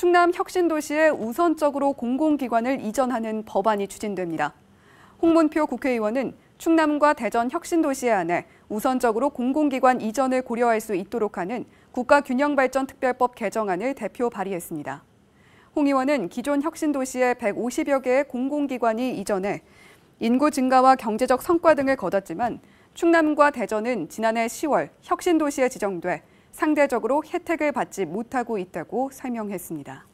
충남 혁신도시에 우선적으로 공공기관을 이전하는 법안이 추진됩니다. 홍문표 국회의원은 충남과 대전 혁신도시에 한해 우선적으로 공공기관 이전을 고려할 수 있도록 하는 국가균형발전특별법 개정안을 대표 발의했습니다. 홍 의원은 기존 혁신도시의 150여 개의 공공기관이 이전해 인구 증가와 경제적 성과 등을 거뒀지만 충남과 대전은 지난해 10월 혁신도시에 지정돼 상대적으로 혜택을 받지 못하고 있다고 설명했습니다.